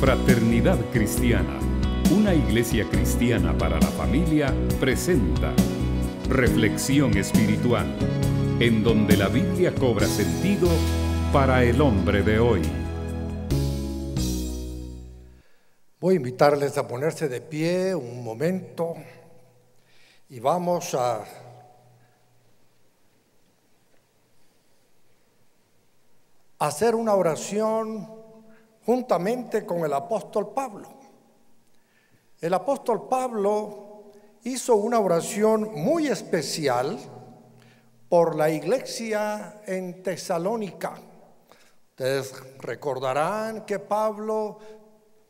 Fraternidad Cristiana, una iglesia cristiana para la familia, presenta Reflexión Espiritual, en donde la Biblia cobra sentido para el hombre de hoy. Voy a invitarles a ponerse de pie un momento y vamos a hacer una oración juntamente con el apóstol Pablo. El apóstol Pablo hizo una oración muy especial por la iglesia en Tesalónica. Ustedes recordarán que Pablo,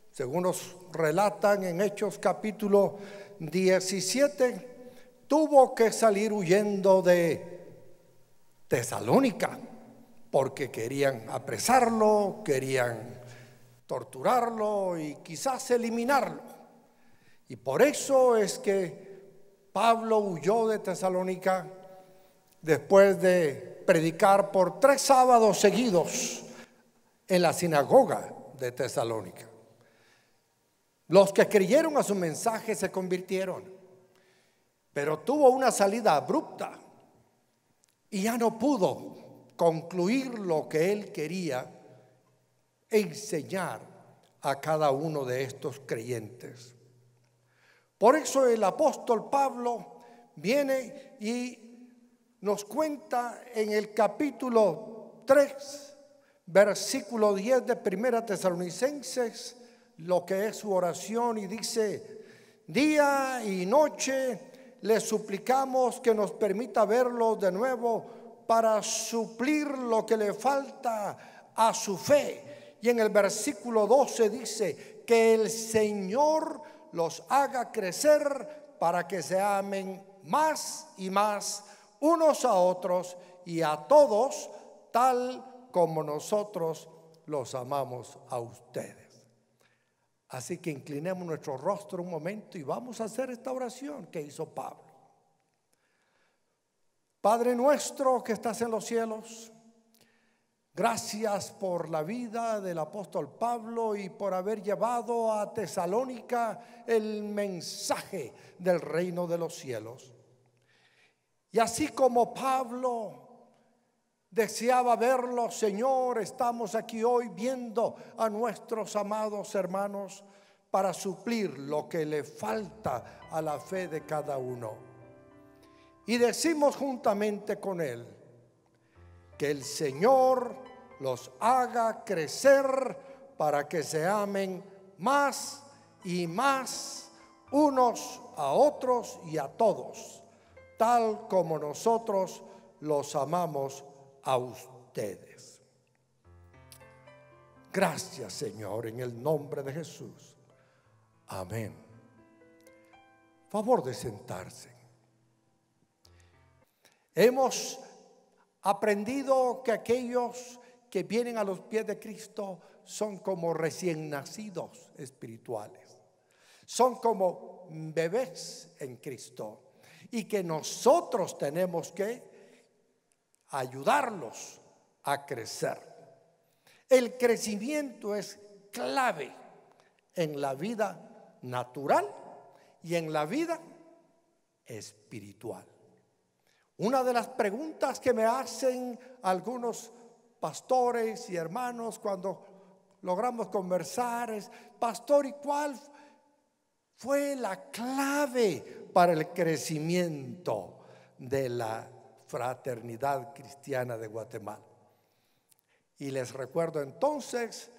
según nos relatan en Hechos capítulo 17, tuvo que salir huyendo de Tesalónica porque querían apresarlo, querían torturarlo y quizás eliminarlo. Y por eso es que Pablo huyó de Tesalónica después de predicar por tres sábados seguidos en la sinagoga de Tesalónica. Los que creyeron a su mensaje se convirtieron, pero tuvo una salida abrupta y ya no pudo concluir lo que él quería enseñar a cada uno de estos creyentes. Por eso el apóstol Pablo viene y nos cuenta en el capítulo 3, versículo 10 de Primera Tesalonicenses, lo que es su oración y dice, día y noche le suplicamos que nos permita verlo de nuevo para suplir lo que le falta a su fe y en el versículo 12 dice, que el Señor los haga crecer para que se amen más y más unos a otros y a todos tal como nosotros los amamos a ustedes. Así que inclinemos nuestro rostro un momento y vamos a hacer esta oración que hizo Pablo. Padre nuestro que estás en los cielos, Gracias por la vida del apóstol Pablo y por haber llevado a Tesalónica el mensaje del reino de los cielos. Y así como Pablo deseaba verlo, Señor, estamos aquí hoy viendo a nuestros amados hermanos para suplir lo que le falta a la fe de cada uno. Y decimos juntamente con él, que el Señor los haga crecer para que se amen más y más unos a otros y a todos, tal como nosotros los amamos a ustedes. Gracias Señor, en el nombre de Jesús. Amén. Favor de sentarse. Hemos aprendido que aquellos que vienen a los pies de Cristo son como recién nacidos espirituales. Son como bebés en Cristo. Y que nosotros tenemos que ayudarlos a crecer. El crecimiento es clave en la vida natural y en la vida espiritual. Una de las preguntas que me hacen algunos pastores y hermanos cuando logramos conversar es, pastor, ¿y cuál fue la clave para el crecimiento de la fraternidad cristiana de Guatemala? Y les recuerdo entonces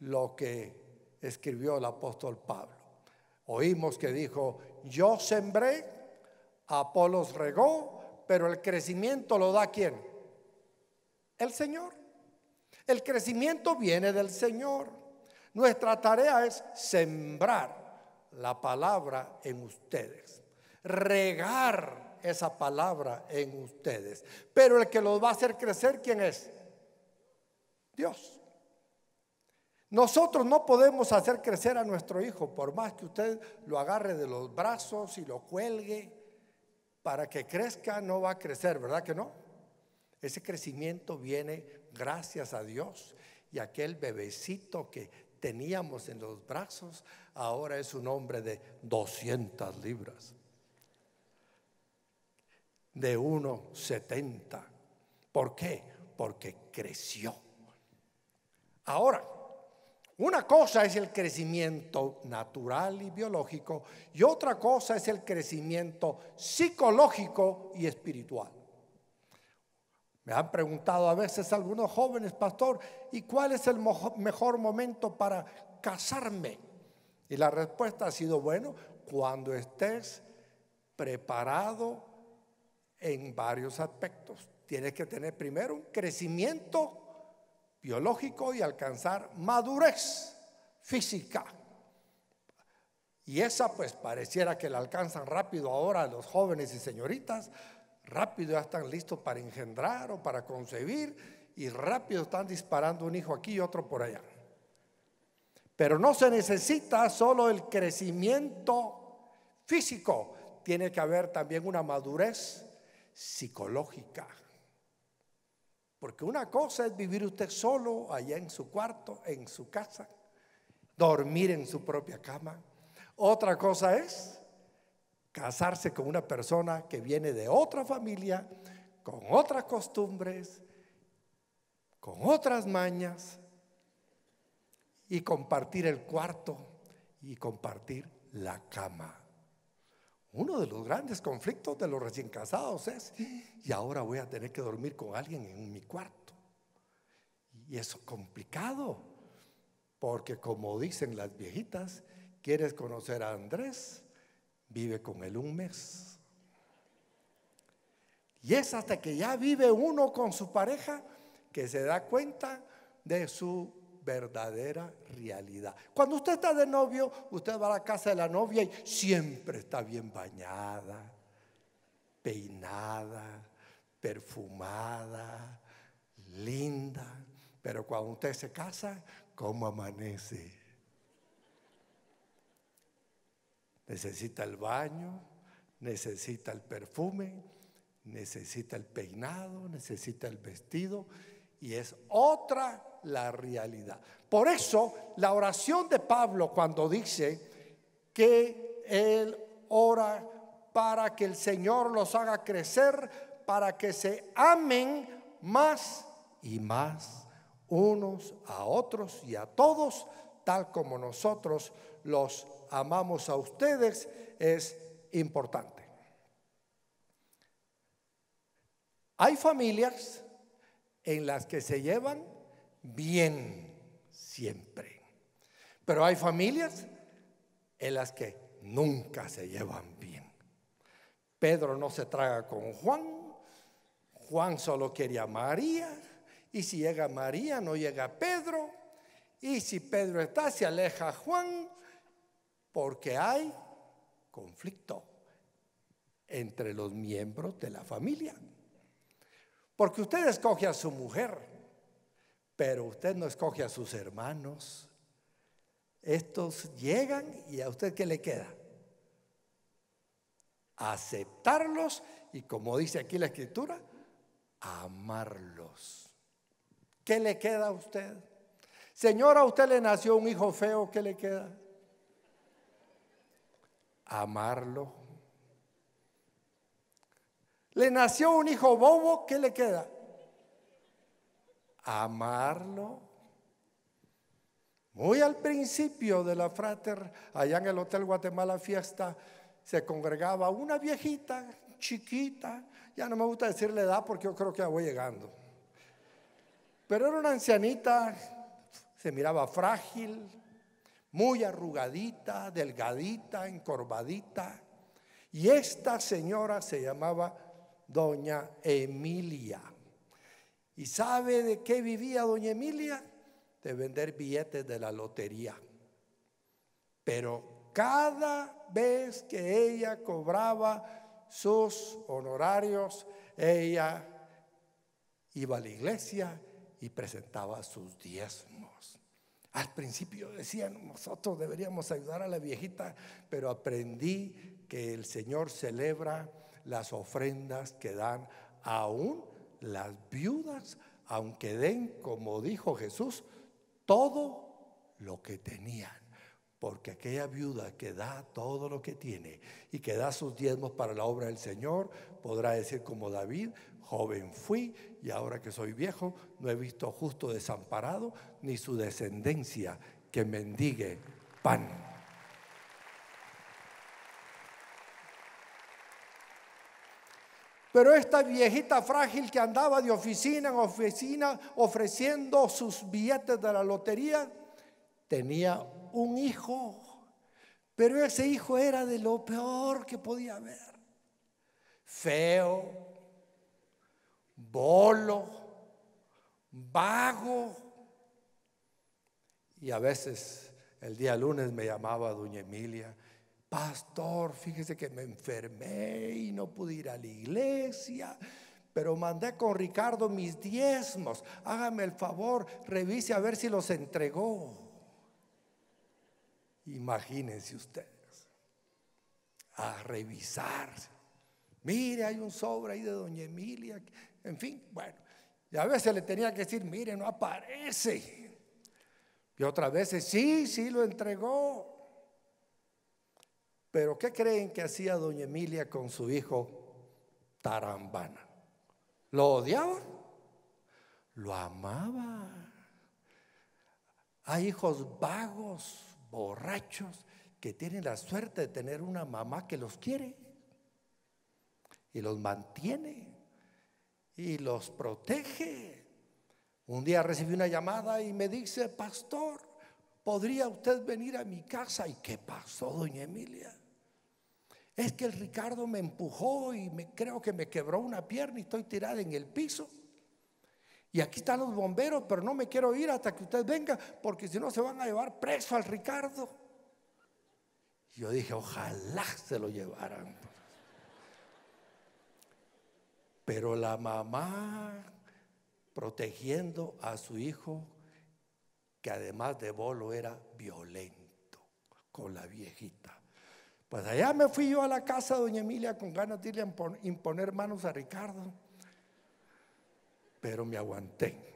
lo que escribió el apóstol Pablo. Oímos que dijo, yo sembré, Apolos regó, pero el crecimiento lo da quién? El Señor. El crecimiento viene del Señor. Nuestra tarea es sembrar la palabra en ustedes, regar esa palabra en ustedes. Pero el que los va a hacer crecer, ¿quién es? Dios. Nosotros no podemos hacer crecer a nuestro hijo, por más que usted lo agarre de los brazos y lo cuelgue para que crezca no va a crecer, ¿verdad que no? Ese crecimiento viene gracias a Dios. Y aquel bebecito que teníamos en los brazos ahora es un hombre de 200 libras, de 1,70. ¿Por qué? Porque creció. Ahora, una cosa es el crecimiento natural y biológico y otra cosa es el crecimiento psicológico y espiritual. Me han preguntado a veces algunos jóvenes, pastor, ¿y cuál es el mejor momento para casarme? Y la respuesta ha sido, bueno, cuando estés preparado en varios aspectos. Tienes que tener primero un crecimiento biológico y alcanzar madurez física. Y esa pues pareciera que la alcanzan rápido ahora los jóvenes y señoritas, rápido ya están listos para engendrar o para concebir y rápido están disparando un hijo aquí y otro por allá. Pero no se necesita solo el crecimiento físico, tiene que haber también una madurez psicológica. Porque una cosa es vivir usted solo allá en su cuarto, en su casa, dormir en su propia cama. Otra cosa es casarse con una persona que viene de otra familia, con otras costumbres, con otras mañas, y compartir el cuarto y compartir la cama. Uno de los grandes conflictos de los recién casados es, y ahora voy a tener que dormir con alguien en mi cuarto. Y eso es complicado, porque como dicen las viejitas, quieres conocer a Andrés, vive con él un mes. Y es hasta que ya vive uno con su pareja que se da cuenta de su verdadera realidad. Cuando usted está de novio, usted va a la casa de la novia y siempre está bien bañada, peinada, perfumada, linda. Pero cuando usted se casa, ¿cómo amanece? Necesita el baño, necesita el perfume, necesita el peinado, necesita el vestido y es otra la realidad. Por eso la oración de Pablo cuando dice que él ora para que el Señor los haga crecer, para que se amen más y más unos a otros y a todos, tal como nosotros los amamos a ustedes, es importante. Hay familias en las que se llevan bien siempre. Pero hay familias en las que nunca se llevan bien. Pedro no se traga con Juan, Juan solo quería a María, y si llega María no llega Pedro, y si Pedro está se aleja Juan, porque hay conflicto entre los miembros de la familia. Porque usted escoge a su mujer, pero usted no escoge a sus hermanos. Estos llegan y a usted qué le queda? Aceptarlos y como dice aquí la escritura, amarlos. ¿Qué le queda a usted? Señora, a usted le nació un hijo feo, ¿qué le queda? Amarlo. Le nació un hijo bobo, ¿qué le queda? amarlo. Muy al principio de la frater, allá en el Hotel Guatemala Fiesta, se congregaba una viejita chiquita, ya no me gusta decirle edad porque yo creo que ya voy llegando, pero era una ancianita, se miraba frágil, muy arrugadita, delgadita, encorvadita, y esta señora se llamaba Doña Emilia. ¿Y sabe de qué vivía doña Emilia? De vender billetes de la lotería. Pero cada vez que ella cobraba sus honorarios, ella iba a la iglesia y presentaba sus diezmos. Al principio decían, nosotros deberíamos ayudar a la viejita, pero aprendí que el Señor celebra las ofrendas que dan aún las viudas, aunque den, como dijo Jesús, todo lo que tenían. Porque aquella viuda que da todo lo que tiene y que da sus diezmos para la obra del Señor, podrá decir como David, joven fui y ahora que soy viejo, no he visto justo desamparado ni su descendencia que mendigue pan. Pero esta viejita frágil que andaba de oficina en oficina ofreciendo sus billetes de la lotería, tenía un hijo. Pero ese hijo era de lo peor que podía haber. Feo, bolo, vago. Y a veces el día lunes me llamaba Doña Emilia Pastor, fíjese que me enfermé y no pude ir a la iglesia, pero mandé con Ricardo mis diezmos. Hágame el favor, revise a ver si los entregó. Imagínense ustedes, a revisar Mire, hay un sobre ahí de doña Emilia. En fin, bueno, y a veces le tenía que decir, mire, no aparece. Y otras veces, sí, sí lo entregó. Pero ¿qué creen que hacía doña Emilia con su hijo Tarambana? ¿Lo odiaba? Lo amaba. Hay hijos vagos, borrachos, que tienen la suerte de tener una mamá que los quiere y los mantiene y los protege. Un día recibí una llamada y me dice, pastor, ¿podría usted venir a mi casa? ¿Y qué pasó, doña Emilia? Es que el Ricardo me empujó y creo que me quebró una pierna y estoy tirada en el piso. Y aquí están los bomberos, pero no me quiero ir hasta que usted venga, porque si no se van a llevar preso al Ricardo. Yo dije, ojalá se lo llevaran. Pero la mamá protegiendo a su hijo, que además de bolo era violento con la viejita. Pues allá me fui yo a la casa doña Emilia con ganas de irle a imponer manos a Ricardo, pero me aguanté.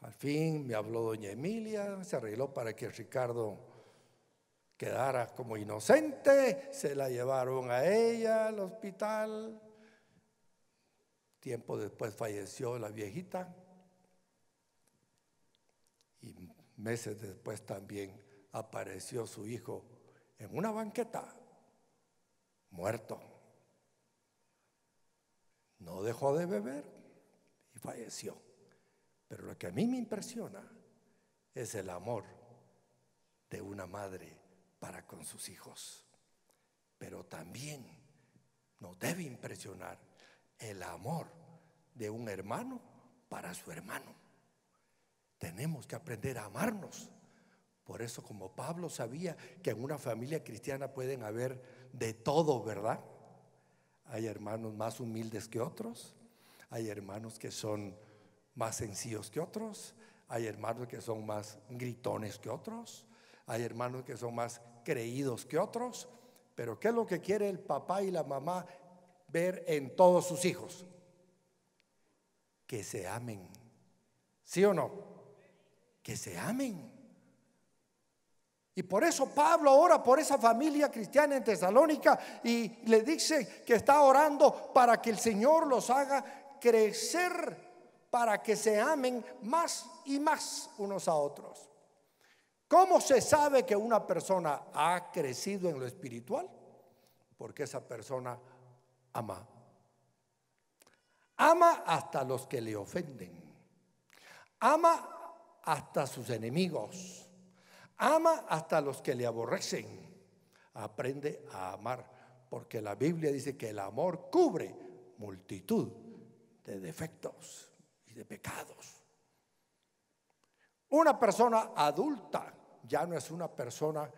Al fin me habló doña Emilia, se arregló para que Ricardo quedara como inocente, se la llevaron a ella al hospital. Tiempo después falleció la viejita y meses después también apareció su hijo en una banqueta, muerto. No dejó de beber y falleció. Pero lo que a mí me impresiona es el amor de una madre para con sus hijos. Pero también nos debe impresionar el amor de un hermano para su hermano. Tenemos que aprender a amarnos por eso como Pablo sabía que en una familia cristiana pueden haber de todo, ¿verdad? Hay hermanos más humildes que otros, hay hermanos que son más sencillos que otros, hay hermanos que son más gritones que otros, hay hermanos que son más creídos que otros, pero ¿qué es lo que quiere el papá y la mamá ver en todos sus hijos? Que se amen. ¿Sí o no? Que se amen. Y por eso Pablo ora por esa familia cristiana en Tesalónica y le dice que está orando para que el Señor los haga crecer, para que se amen más y más unos a otros. ¿Cómo se sabe que una persona ha crecido en lo espiritual? Porque esa persona ama. Ama hasta los que le ofenden. Ama hasta sus enemigos Ama hasta los que le aborrecen. Aprende a amar, porque la Biblia dice que el amor cubre multitud de defectos y de pecados. Una persona adulta ya no es una persona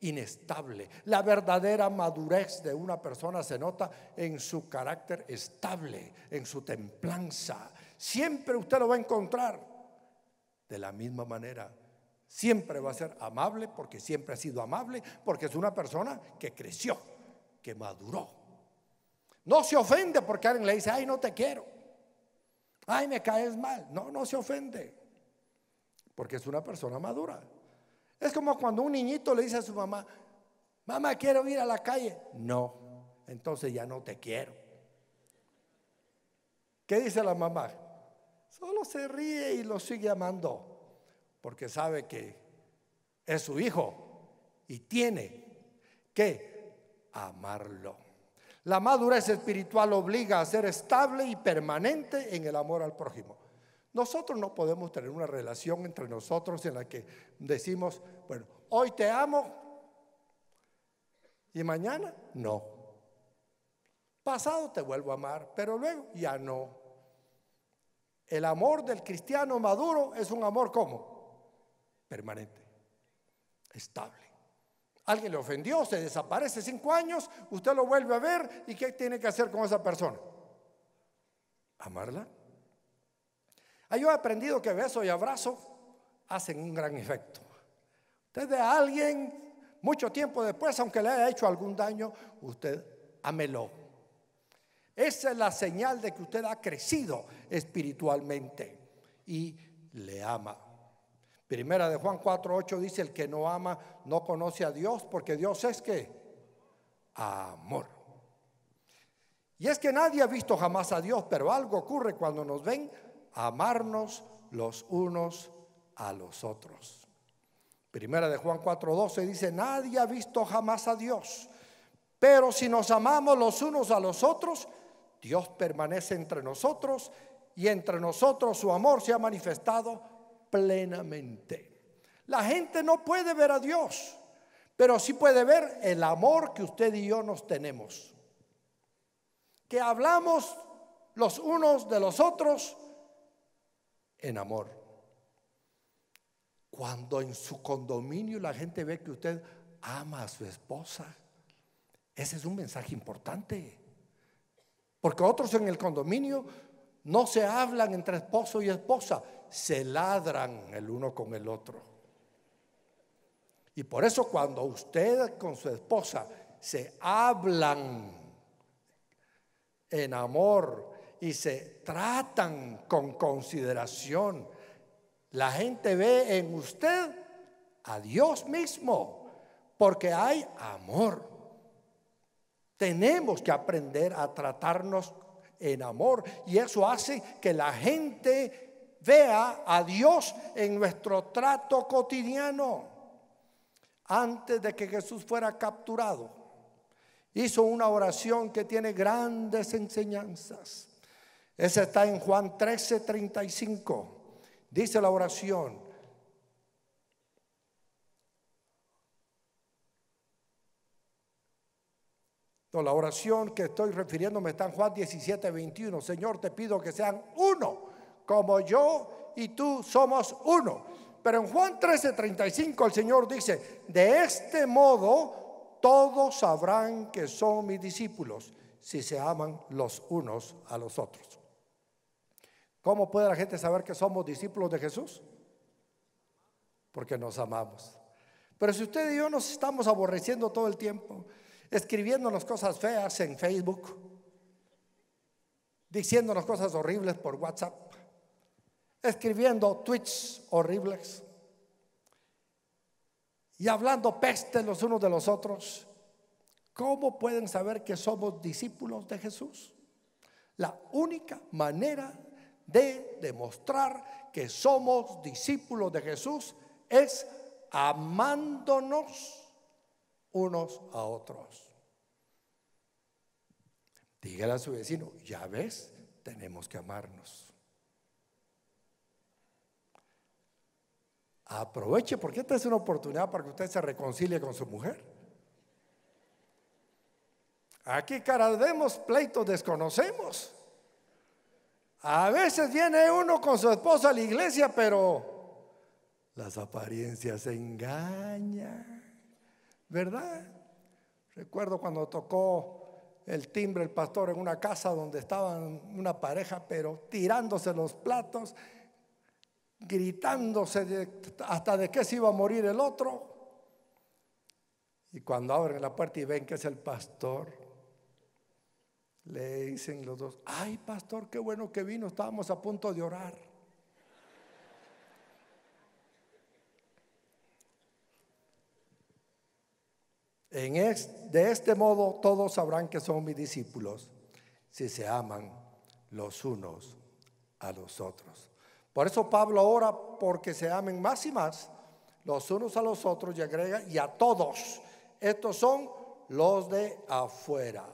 inestable. La verdadera madurez de una persona se nota en su carácter estable, en su templanza. Siempre usted lo va a encontrar de la misma manera Siempre va a ser amable porque siempre ha sido amable, porque es una persona que creció, que maduró. No se ofende porque alguien le dice, ay, no te quiero. Ay, me caes mal. No, no se ofende. Porque es una persona madura. Es como cuando un niñito le dice a su mamá, mamá, quiero ir a la calle. No, entonces ya no te quiero. ¿Qué dice la mamá? Solo se ríe y lo sigue amando porque sabe que es su hijo y tiene que amarlo. La madurez espiritual obliga a ser estable y permanente en el amor al prójimo. Nosotros no podemos tener una relación entre nosotros en la que decimos, bueno, hoy te amo y mañana no. Pasado te vuelvo a amar, pero luego ya no. El amor del cristiano maduro es un amor como permanente, estable. Alguien le ofendió, se desaparece cinco años, usted lo vuelve a ver y ¿qué tiene que hacer con esa persona? Amarla. Ah, yo he aprendido que beso y abrazo hacen un gran efecto. Usted de alguien, mucho tiempo después, aunque le haya hecho algún daño, usted amelo. Esa es la señal de que usted ha crecido espiritualmente y le ama. Primera de Juan 4:8 dice, el que no ama no conoce a Dios, porque Dios es que amor. Y es que nadie ha visto jamás a Dios, pero algo ocurre cuando nos ven amarnos los unos a los otros. Primera de Juan 4:12 dice, nadie ha visto jamás a Dios, pero si nos amamos los unos a los otros, Dios permanece entre nosotros y entre nosotros su amor se ha manifestado plenamente. La gente no puede ver a Dios, pero sí puede ver el amor que usted y yo nos tenemos. Que hablamos los unos de los otros en amor. Cuando en su condominio la gente ve que usted ama a su esposa, ese es un mensaje importante. Porque otros en el condominio no se hablan entre esposo y esposa, se ladran el uno con el otro. Y por eso cuando usted con su esposa se hablan en amor y se tratan con consideración, la gente ve en usted a Dios mismo, porque hay amor. Tenemos que aprender a tratarnos en amor. Y eso hace que la gente vea a Dios en nuestro trato cotidiano. Antes de que Jesús fuera capturado, hizo una oración que tiene grandes enseñanzas. Esa está en Juan 13, 35. Dice la oración, la oración que estoy refiriéndome está en Juan 17, 21. Señor, te pido que sean uno, como yo y tú somos uno. Pero en Juan 13, 35 el Señor dice, de este modo todos sabrán que son mis discípulos si se aman los unos a los otros. ¿Cómo puede la gente saber que somos discípulos de Jesús? Porque nos amamos. Pero si usted y yo nos estamos aborreciendo todo el tiempo, escribiéndonos cosas feas en Facebook, diciéndonos cosas horribles por WhatsApp, escribiendo tweets horribles y hablando peste los unos de los otros. ¿Cómo pueden saber que somos discípulos de Jesús? La única manera de demostrar que somos discípulos de Jesús es amándonos unos a otros. Dígale a su vecino, ya ves, tenemos que amarnos. Aproveche, porque esta es una oportunidad para que usted se reconcilie con su mujer. Aquí caras vemos pleitos, desconocemos. A veces viene uno con su esposa a la iglesia, pero las apariencias engañan. ¿verdad? Recuerdo cuando tocó el timbre el pastor en una casa donde estaban una pareja, pero tirándose los platos, gritándose hasta de que se iba a morir el otro. Y cuando abren la puerta y ven que es el pastor, le dicen los dos, ay pastor, qué bueno que vino, estábamos a punto de orar. de este modo todos sabrán que son mis discípulos si se aman los unos a los otros. Por eso Pablo ora porque se amen más y más los unos a los otros y agrega y a todos. Estos son los de afuera.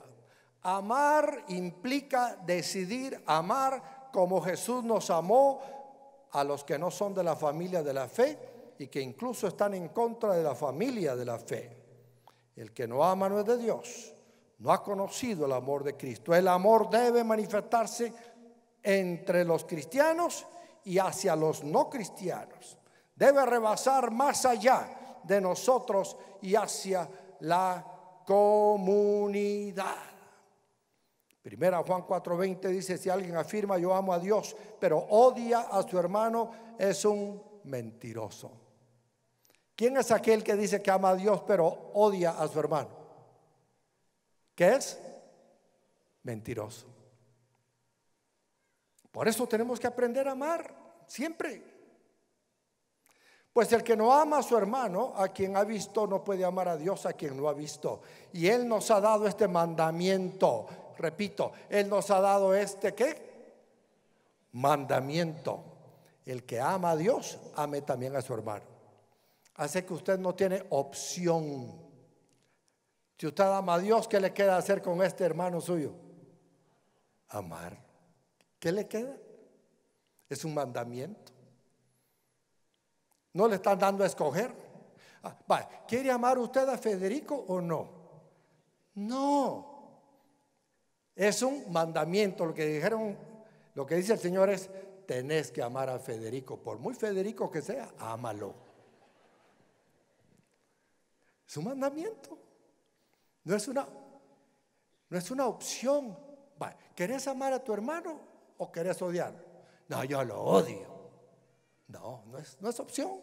Amar implica decidir amar como Jesús nos amó a los que no son de la familia de la fe y que incluso están en contra de la familia de la fe. El que no ama no es de Dios, no ha conocido el amor de Cristo. El amor debe manifestarse entre los cristianos y hacia los no cristianos. Debe rebasar más allá de nosotros y hacia la comunidad. Primera Juan 4:20 dice, si alguien afirma yo amo a Dios, pero odia a su hermano, es un mentiroso. ¿Quién es aquel que dice que ama a Dios pero odia a su hermano? ¿Qué es? Mentiroso. Por eso tenemos que aprender a amar siempre. Pues el que no ama a su hermano, a quien ha visto, no puede amar a Dios, a quien no ha visto. Y Él nos ha dado este mandamiento. Repito, Él nos ha dado este qué? Mandamiento. El que ama a Dios, ame también a su hermano hace que usted no tiene opción. Si usted ama a Dios, ¿qué le queda hacer con este hermano suyo? Amar. ¿Qué le queda? Es un mandamiento. No le están dando a escoger. Ah, ¿Quiere amar usted a Federico o no? No. Es un mandamiento. Lo que dijeron, lo que dice el Señor es: tenés que amar a Federico. Por muy Federico que sea, ámalo. Es un mandamiento. No es una, no es una opción. ¿Querés amar a tu hermano o querés odiarlo? No, yo lo odio. No, no es, no es opción.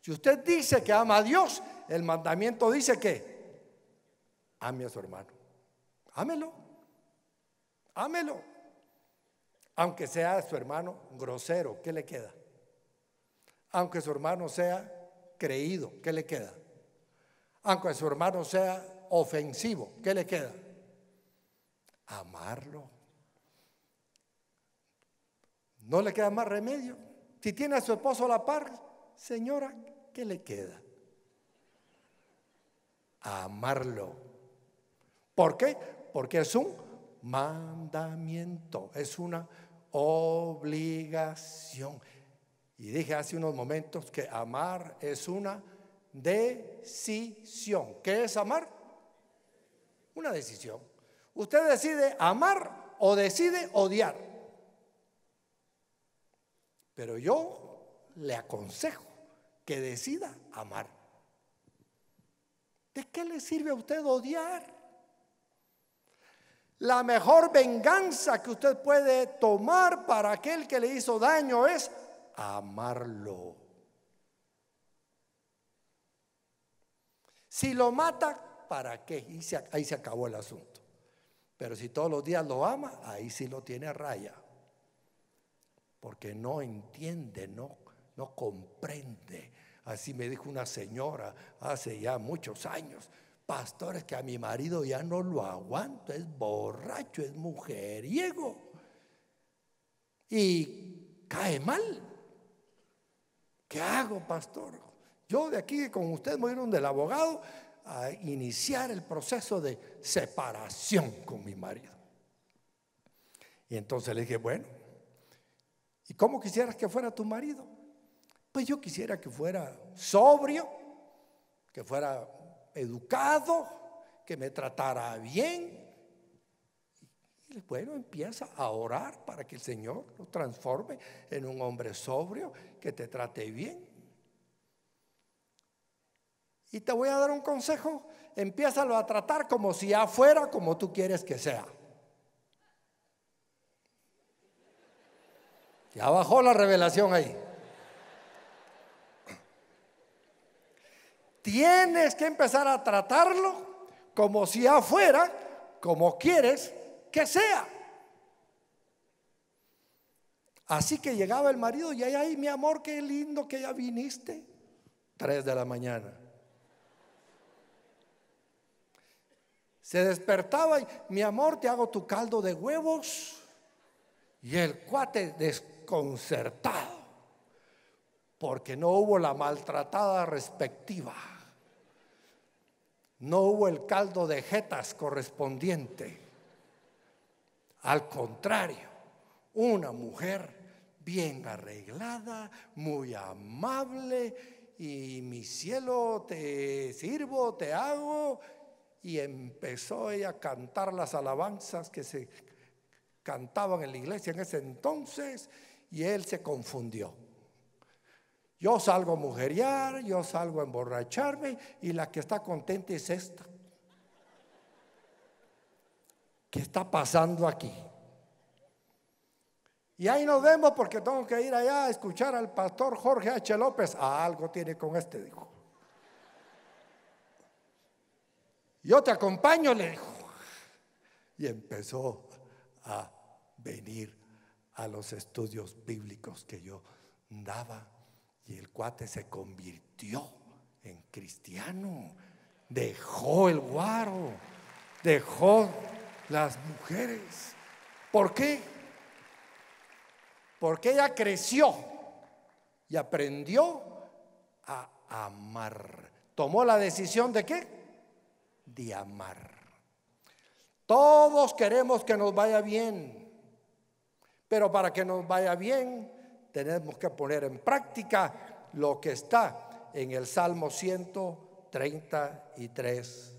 Si usted dice que ama a Dios, el mandamiento dice que ame a su hermano. Ámelo. Ámelo. Aunque sea su hermano grosero, ¿qué le queda? Aunque su hermano sea creído, ¿qué le queda? aunque su hermano sea ofensivo, ¿qué le queda? Amarlo. No le queda más remedio. Si tiene a su esposo a la par, señora, ¿qué le queda? Amarlo. ¿Por qué? Porque es un mandamiento, es una obligación. Y dije hace unos momentos que amar es una decisión. ¿Qué es amar? Una decisión. Usted decide amar o decide odiar. Pero yo le aconsejo que decida amar. ¿De qué le sirve a usted odiar? La mejor venganza que usted puede tomar para aquel que le hizo daño es amarlo. Si lo mata, ¿para qué? ahí se acabó el asunto. Pero si todos los días lo ama, ahí sí lo tiene a raya. Porque no entiende, no, no comprende. Así me dijo una señora hace ya muchos años, pastores, que a mi marido ya no lo aguanto, es borracho, es mujeriego. Y cae mal. ¿Qué hago, pastor? Yo de aquí con ustedes voy a ir abogado a iniciar el proceso de separación con mi marido. Y entonces le dije, bueno, ¿y cómo quisieras que fuera tu marido? Pues yo quisiera que fuera sobrio, que fuera educado, que me tratara bien. Y bueno, empieza a orar para que el Señor lo transforme en un hombre sobrio, que te trate bien, y te voy a dar un consejo, empiézalo a tratar como si afuera fuera como tú quieres que sea. Ya bajó la revelación ahí. Tienes que empezar a tratarlo como si afuera, como quieres que sea. Así que llegaba el marido y ahí, ay, mi amor, qué lindo que ya viniste. Tres de la mañana. Se despertaba y, mi amor, te hago tu caldo de huevos. Y el cuate desconcertado, porque no hubo la maltratada respectiva. No hubo el caldo de jetas correspondiente. Al contrario, una mujer bien arreglada, muy amable, y mi cielo te sirvo, te hago, y empezó ella a cantar las alabanzas que se cantaban en la iglesia en ese entonces y él se confundió. Yo salgo a mujeriar, yo salgo a emborracharme y la que está contenta es esta. ¿Qué está pasando aquí? Y ahí nos vemos porque tengo que ir allá a escuchar al pastor Jorge H. López. Ah, algo tiene con este, dijo. Yo te acompaño, le dijo. Y empezó a venir a los estudios bíblicos que yo daba. Y el cuate se convirtió en cristiano. Dejó el guaro. Dejó las mujeres. ¿Por qué? Porque ella creció y aprendió a amar. Tomó la decisión de qué? de amar. Todos queremos que nos vaya bien, pero para que nos vaya bien tenemos que poner en práctica lo que está en el Salmo 133.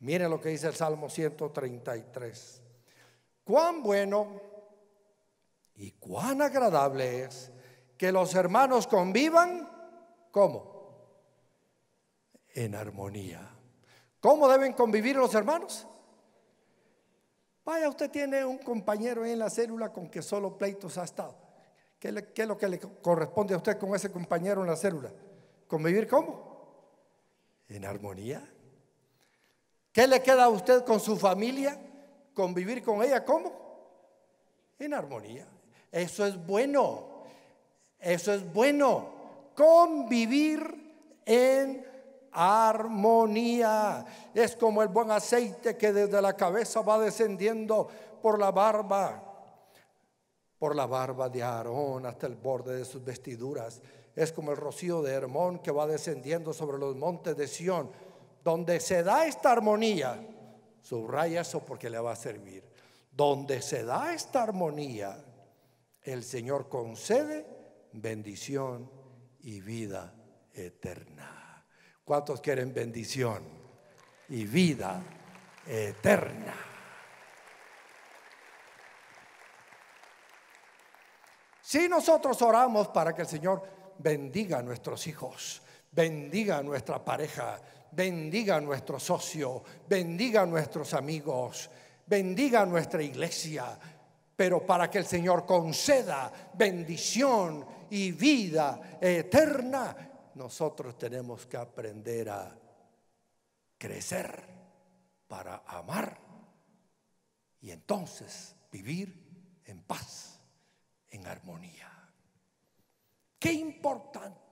Miren lo que dice el Salmo 133. Cuán bueno y cuán agradable es que los hermanos convivan, ¿cómo? En armonía. ¿Cómo deben convivir los hermanos? Vaya, usted tiene un compañero en la célula con que solo pleitos ha estado. ¿Qué, es lo que le corresponde a usted con ese compañero en la célula? ¿Convivir cómo? En armonía. ¿Qué le queda a usted con su familia? Convivir con ella cómo? En armonía. Eso es bueno. Eso es bueno. Convivir en armonía armonía. Es como el buen aceite que desde la cabeza va descendiendo por la barba, por la barba de Aarón hasta el borde de sus vestiduras. Es como el rocío de Hermón que va descendiendo sobre los montes de Sión. Donde se da esta armonía, subraya eso porque le va a servir. Donde se da esta armonía, el Señor concede bendición y vida eterna. ¿Cuántos quieren bendición y vida eterna? Si nosotros oramos para que el Señor bendiga a nuestros hijos, bendiga a nuestra pareja, bendiga a nuestro socio, bendiga a nuestros amigos, bendiga a nuestra iglesia, pero para que el Señor conceda bendición y vida eterna, nosotros tenemos que aprender a crecer para amar y entonces vivir en paz, en armonía. Qué importante.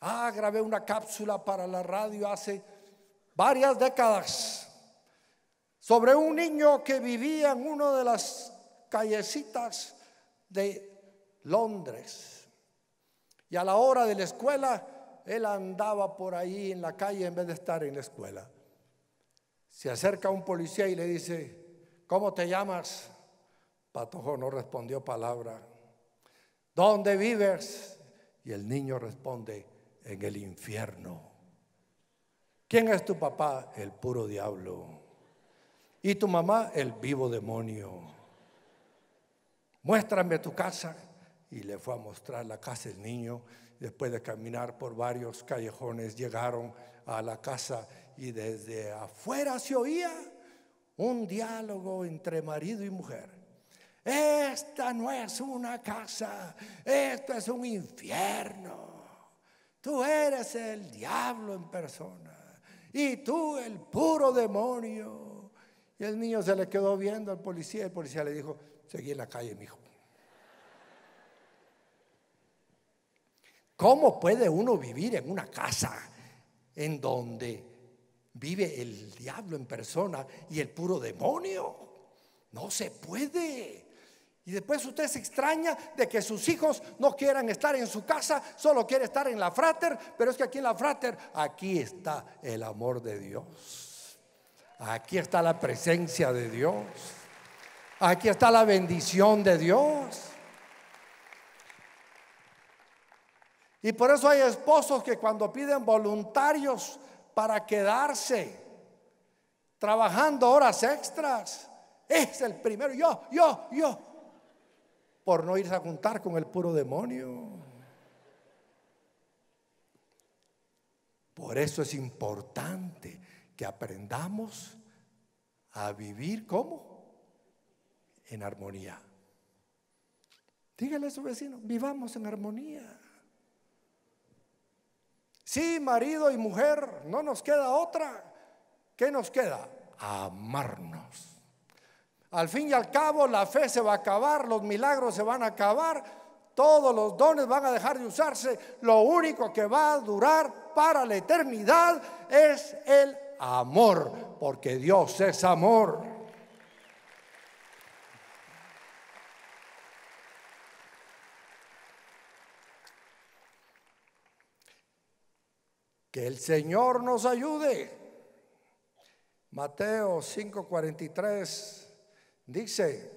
Ah, grabé una cápsula para la radio hace varias décadas sobre un niño que vivía en una de las callecitas de Londres y a la hora de la escuela, él andaba por ahí en la calle en vez de estar en la escuela. Se acerca un policía y le dice, ¿cómo te llamas? Patojo no respondió palabra. ¿Dónde vives? Y el niño responde, en el infierno. ¿Quién es tu papá? El puro diablo. ¿Y tu mamá? El vivo demonio. Muéstrame tu casa y le fue a mostrar la casa el niño. Después de caminar por varios callejones, llegaron a la casa y desde afuera se oía un diálogo entre marido y mujer. Esta no es una casa, esto es un infierno. Tú eres el diablo en persona y tú el puro demonio. Y el niño se le quedó viendo al policía. y El policía le dijo: Seguí en la calle, mi hijo. ¿Cómo puede uno vivir en una casa en donde vive el diablo en persona y el puro demonio? No se puede. Y después usted se extraña de que sus hijos no quieran estar en su casa, solo quiere estar en la frater, pero es que aquí en la frater, aquí está el amor de Dios. Aquí está la presencia de Dios. Aquí está la bendición de Dios. Y por eso hay esposos que cuando piden voluntarios para quedarse trabajando horas extras, es el primero, yo, yo, yo, por no irse a juntar con el puro demonio. Por eso es importante que aprendamos a vivir como en armonía. Dígale a su vecino, vivamos en armonía. Si marido y mujer, no nos queda otra. ¿Qué nos queda? Amarnos. Al fin y al cabo, la fe se va a acabar, los milagros se van a acabar, todos los dones van a dejar de usarse. Lo único que va a durar para la eternidad es el amor, porque Dios es amor. Que el Señor nos ayude. Mateo 5:43 dice,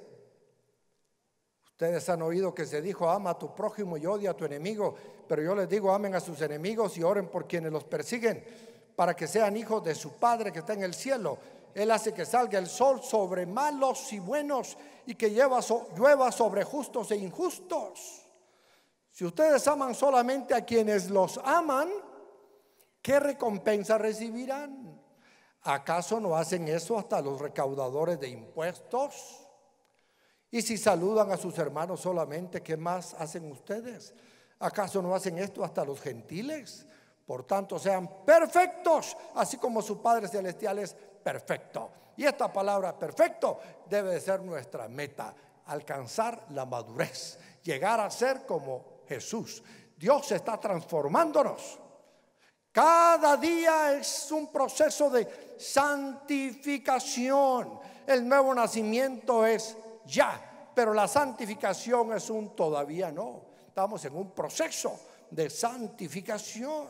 ustedes han oído que se dijo, ama a tu prójimo y odia a tu enemigo, pero yo les digo, amen a sus enemigos y oren por quienes los persiguen, para que sean hijos de su Padre que está en el cielo. Él hace que salga el sol sobre malos y buenos y que llueva sobre justos e injustos. Si ustedes aman solamente a quienes los aman, ¿Qué recompensa recibirán? ¿Acaso no hacen eso hasta los recaudadores de impuestos? Y si saludan a sus hermanos solamente, ¿qué más hacen ustedes? ¿Acaso no hacen esto hasta los gentiles? Por tanto, sean perfectos, así como su Padre Celestial es perfecto. Y esta palabra perfecto debe ser nuestra meta, alcanzar la madurez, llegar a ser como Jesús. Dios está transformándonos cada día es un proceso de santificación. El nuevo nacimiento es ya, pero la santificación es un todavía no. Estamos en un proceso de santificación.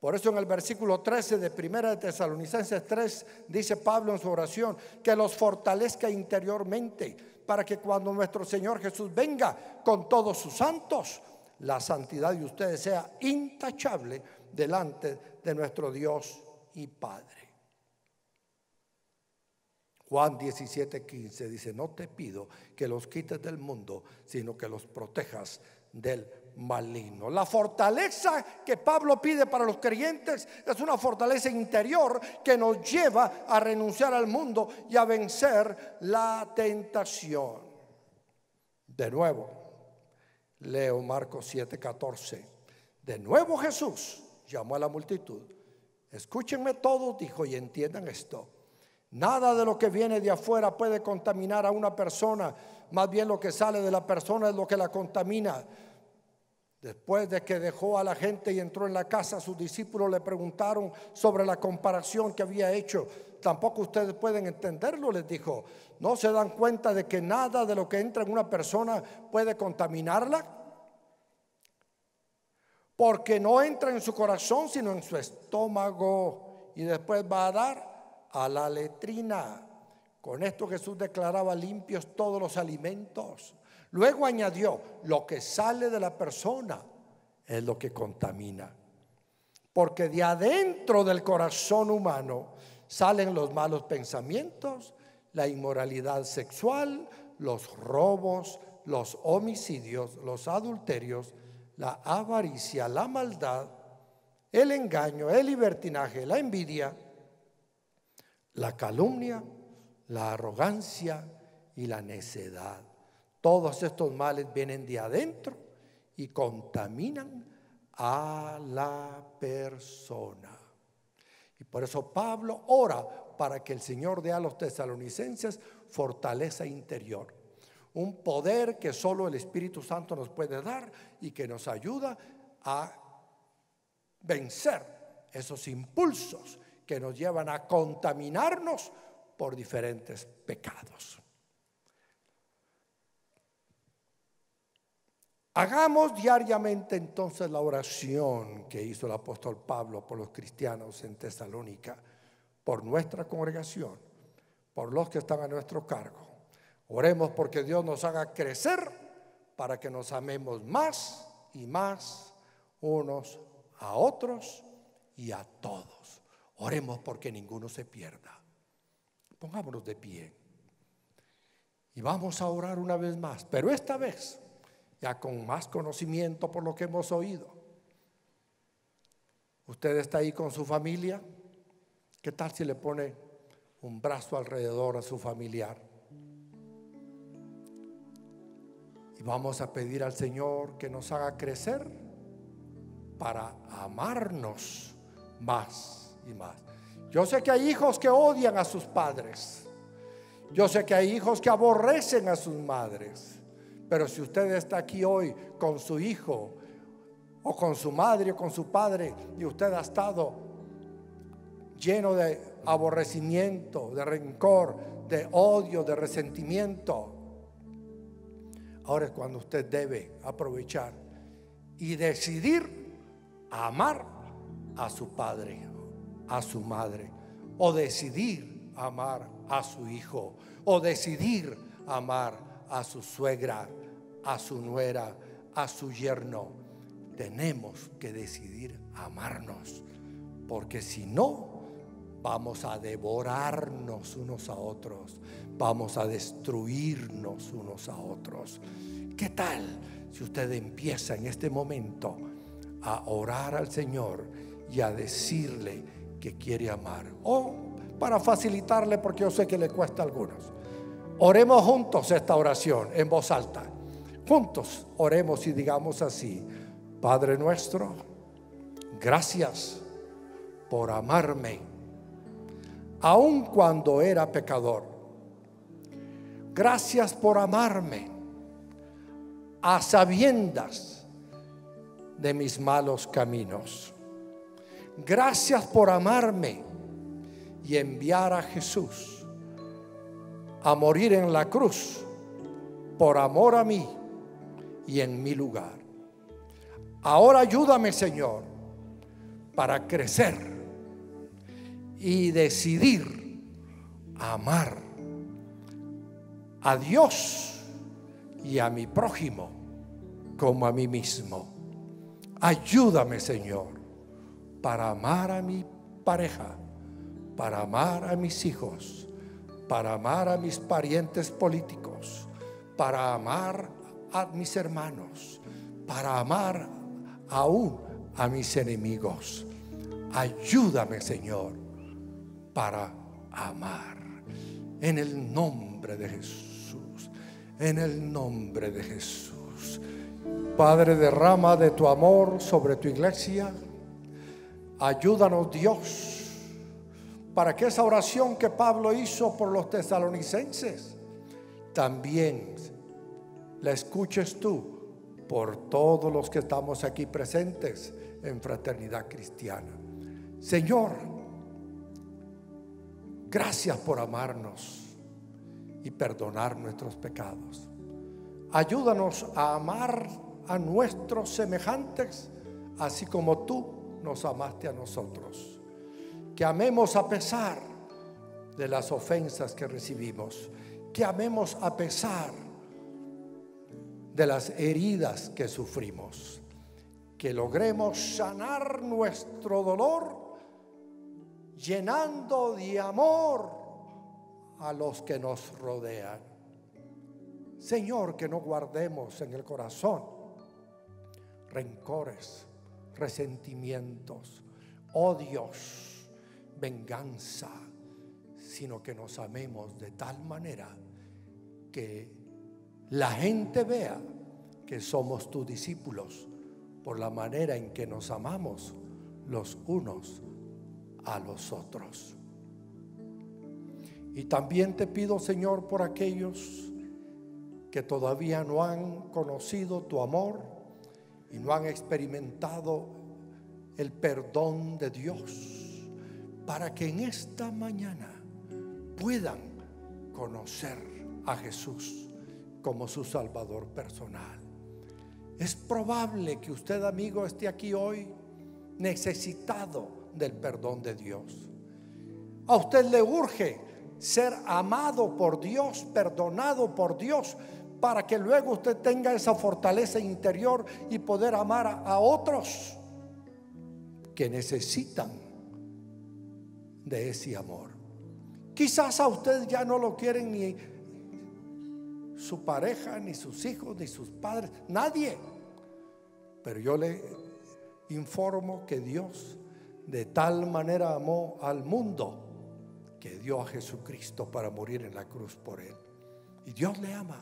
Por eso en el versículo 13 de Primera de Tesalonicenses 3 dice Pablo en su oración que los fortalezca interiormente para que cuando nuestro Señor Jesús venga con todos sus santos, la santidad de ustedes sea intachable delante de nuestro Dios y Padre. Juan 17, 15 dice, no te pido que los quites del mundo, sino que los protejas del maligno. La fortaleza que Pablo pide para los creyentes es una fortaleza interior que nos lleva a renunciar al mundo y a vencer la tentación. De nuevo, leo Marcos 7, 14. De nuevo Jesús llamó a la multitud. Escúchenme todo dijo, y entiendan esto. Nada de lo que viene de afuera puede contaminar a una persona, más bien lo que sale de la persona es lo que la contamina. Después de que dejó a la gente y entró en la casa, sus discípulos le preguntaron sobre la comparación que había hecho. Tampoco ustedes pueden entenderlo, les dijo. ¿No se dan cuenta de que nada de lo que entra en una persona puede contaminarla? porque no entra en su corazón, sino en su estómago, y después va a dar a la letrina. Con esto Jesús declaraba limpios todos los alimentos. Luego añadió, lo que sale de la persona es lo que contamina. Porque de adentro del corazón humano salen los malos pensamientos, la inmoralidad sexual, los robos, los homicidios, los adulterios, la avaricia, la maldad, el engaño, el libertinaje, la envidia, la calumnia, la arrogancia y la necedad. Todos estos males vienen de adentro y contaminan a la persona. Y por eso Pablo ora para que el Señor dé a los tesalonicenses fortaleza interior un poder que solo el Espíritu Santo nos puede dar y que nos ayuda a vencer esos impulsos que nos llevan a contaminarnos por diferentes pecados. Hagamos diariamente entonces la oración que hizo el apóstol Pablo por los cristianos en Tesalónica, por nuestra congregación, por los que están a nuestro cargo Oremos porque Dios nos haga crecer para que nos amemos más y más unos a otros y a todos. Oremos porque ninguno se pierda. Pongámonos de pie. Y vamos a orar una vez más, pero esta vez ya con más conocimiento por lo que hemos oído. Usted está ahí con su familia. ¿Qué tal si le pone un brazo alrededor a su familiar? Vamos a pedir al Señor que nos haga crecer para amarnos más y más. Yo sé que hay hijos que odian a sus padres. Yo sé que hay hijos que aborrecen a sus madres. Pero si usted está aquí hoy con su hijo o con su madre o con su padre y usted ha estado lleno de aborrecimiento, de rencor, de odio, de resentimiento, Ahora es cuando usted debe aprovechar y decidir amar a su padre, a su madre, o decidir amar a su hijo, o decidir amar a su suegra, a su nuera, a su yerno. Tenemos que decidir amarnos, porque si no, vamos a devorarnos unos a otros, vamos a destruirnos unos a otros. ¿Qué tal si usted empieza en este momento a orar al Señor y a decirle que quiere amar? O para facilitarle, porque yo sé que le cuesta a algunos. Oremos juntos esta oración en voz alta. Juntos oremos y digamos así, Padre nuestro, gracias por amarme aun cuando era pecador. Gracias por amarme a sabiendas de mis malos caminos. Gracias por amarme y enviar a Jesús a morir en la cruz por amor a mí y en mi lugar. Ahora ayúdame, Señor, para crecer y decidir amar a Dios y a mi prójimo como a mí mismo. Ayúdame, Señor, para amar a mi pareja, para amar a mis hijos, para amar a mis parientes políticos, para amar a mis hermanos, para amar aún a mis enemigos. Ayúdame, Señor, para amar. En el nombre de Jesús, en el nombre de Jesús. Padre, derrama de tu amor sobre tu iglesia. Ayúdanos Dios para que esa oración que Pablo hizo por los tesalonicenses también la escuches tú por todos los que estamos aquí presentes en fraternidad cristiana. Señor, Gracias por amarnos y perdonar nuestros pecados. Ayúdanos a amar a nuestros semejantes, así como tú nos amaste a nosotros. Que amemos a pesar de las ofensas que recibimos. Que amemos a pesar de las heridas que sufrimos. Que logremos sanar nuestro dolor llenando de amor a los que nos rodean. Señor, que no guardemos en el corazón rencores, resentimientos, odios, venganza, sino que nos amemos de tal manera que la gente vea que somos tus discípulos por la manera en que nos amamos los unos a los otros. Y también te pido, Señor, por aquellos que todavía no han conocido tu amor y no han experimentado el perdón de Dios, para que en esta mañana puedan conocer a Jesús como su Salvador personal. Es probable que usted, amigo, esté aquí hoy necesitado del perdón de Dios. A usted le urge ser amado por Dios, perdonado por Dios, para que luego usted tenga esa fortaleza interior y poder amar a otros que necesitan de ese amor. Quizás a usted ya no lo quieren ni su pareja, ni sus hijos, ni sus padres, nadie. Pero yo le informo que Dios de tal manera amó al mundo que dio a Jesucristo para morir en la cruz por él. Y Dios le ama.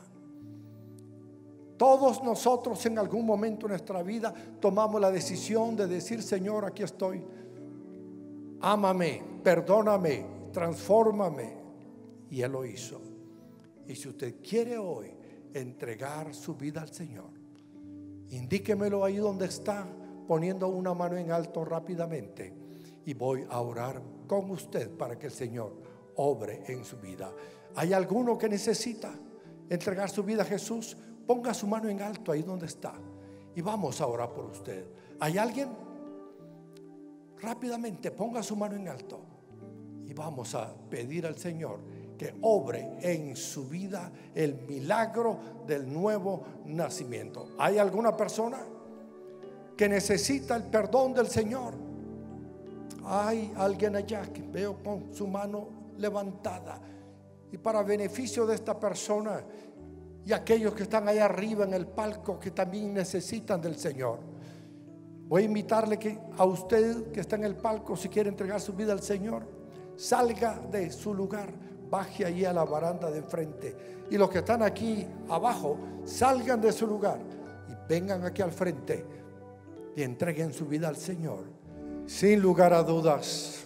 Todos nosotros en algún momento de nuestra vida tomamos la decisión de decir, Señor, aquí estoy. Ámame, perdóname, transfórmame. Y Él lo hizo. Y si usted quiere hoy entregar su vida al Señor, indíquemelo ahí donde está poniendo una mano en alto rápidamente y voy a orar con usted para que el Señor obre en su vida. ¿Hay alguno que necesita entregar su vida a Jesús? Ponga su mano en alto ahí donde está y vamos a orar por usted. ¿Hay alguien? Rápidamente ponga su mano en alto y vamos a pedir al Señor que obre en su vida el milagro del nuevo nacimiento. ¿Hay alguna persona? que necesita el perdón del Señor. Hay alguien allá que veo con su mano levantada. Y para beneficio de esta persona y aquellos que están allá arriba en el palco que también necesitan del Señor. Voy a invitarle que a usted que está en el palco, si quiere entregar su vida al Señor, salga de su lugar, baje ahí a la baranda de enfrente. Y los que están aquí abajo, salgan de su lugar y vengan aquí al frente y entreguen su vida al Señor, sin lugar a dudas,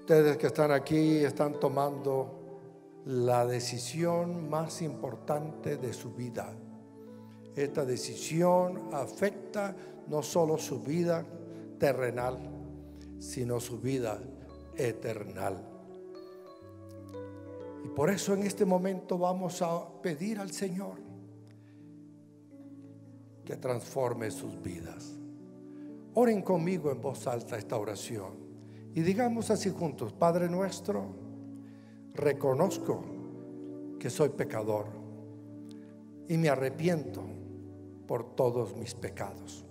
ustedes que están aquí están tomando la decisión más importante de su vida. Esta decisión afecta no solo su vida terrenal, sino su vida eternal. Y por eso en este momento vamos a pedir al Señor que transforme sus vidas. Oren conmigo en voz alta esta oración y digamos así juntos, Padre nuestro, reconozco que soy pecador y me arrepiento por todos mis pecados.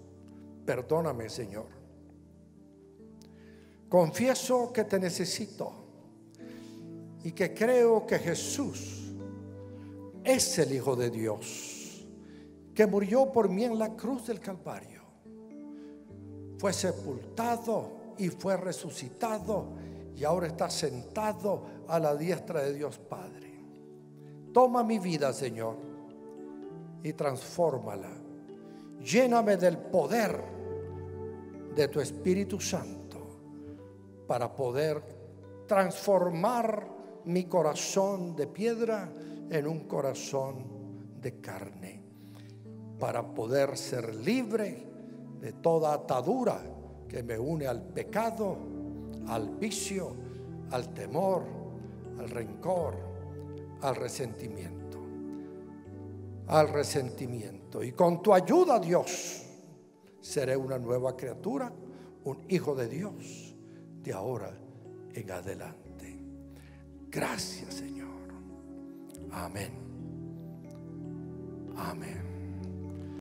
Perdóname, Señor. Confieso que te necesito y que creo que Jesús es el Hijo de Dios que murió por mí en la cruz del Calvario, fue sepultado y fue resucitado y ahora está sentado a la diestra de Dios Padre. Toma mi vida, Señor, y transfórmala. Lléname del poder de tu Espíritu Santo para poder transformar mi corazón de piedra en un corazón de carne para poder ser libre de toda atadura que me une al pecado, al vicio, al temor, al rencor, al resentimiento. Al resentimiento. Y con tu ayuda, Dios, seré una nueva criatura, un hijo de Dios, de ahora en adelante. Gracias, Señor. Amén. Amén.